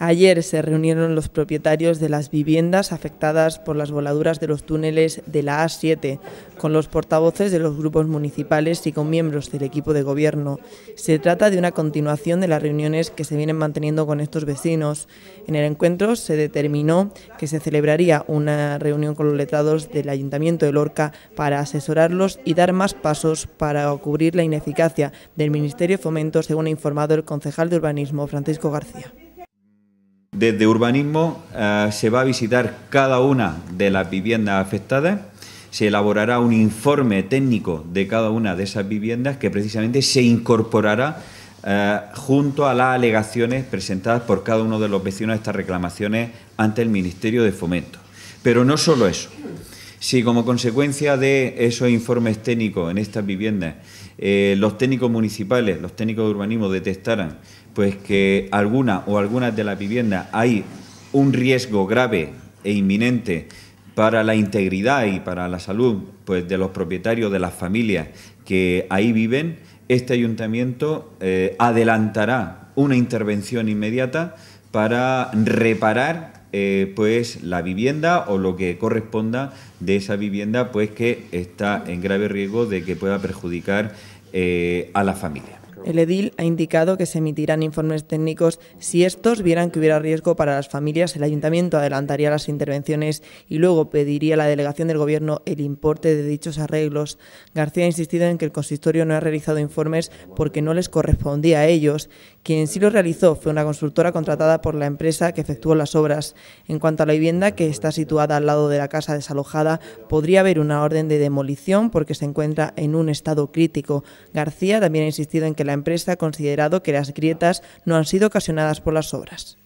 Ayer se reunieron los propietarios de las viviendas afectadas por las voladuras de los túneles de la A7, con los portavoces de los grupos municipales y con miembros del equipo de gobierno. Se trata de una continuación de las reuniones que se vienen manteniendo con estos vecinos. En el encuentro se determinó que se celebraría una reunión con los letrados del Ayuntamiento de Lorca para asesorarlos y dar más pasos para cubrir la ineficacia del Ministerio de Fomento, según ha informado el concejal de urbanismo Francisco García. Desde urbanismo eh, se va a visitar cada una de las viviendas afectadas, se elaborará un informe técnico de cada una de esas viviendas que precisamente se incorporará eh, junto a las alegaciones presentadas por cada uno de los vecinos de estas reclamaciones ante el Ministerio de Fomento. Pero no solo eso, si como consecuencia de esos informes técnicos en estas viviendas, eh, los técnicos municipales, los técnicos de urbanismo detectaran pues que alguna o algunas de las viviendas hay un riesgo grave e inminente para la integridad y para la salud pues, de los propietarios, de las familias que ahí viven, este ayuntamiento eh, adelantará una intervención inmediata para reparar eh, pues la vivienda o lo que corresponda de esa vivienda, pues que está en grave riesgo de que pueda perjudicar eh, a la familia. El edil ha indicado que se emitirán informes técnicos si estos vieran que hubiera riesgo para las familias. El ayuntamiento adelantaría las intervenciones y luego pediría a la delegación del gobierno el importe de dichos arreglos. García ha insistido en que el consistorio no ha realizado informes porque no les correspondía a ellos. Quien sí lo realizó fue una consultora contratada por la empresa que efectuó las obras. En cuanto a la vivienda, que está situada al lado de la casa desalojada, podría haber una orden de demolición porque se encuentra en un estado crítico. García también ha insistido en que la empresa ha considerado que las grietas no han sido ocasionadas por las obras.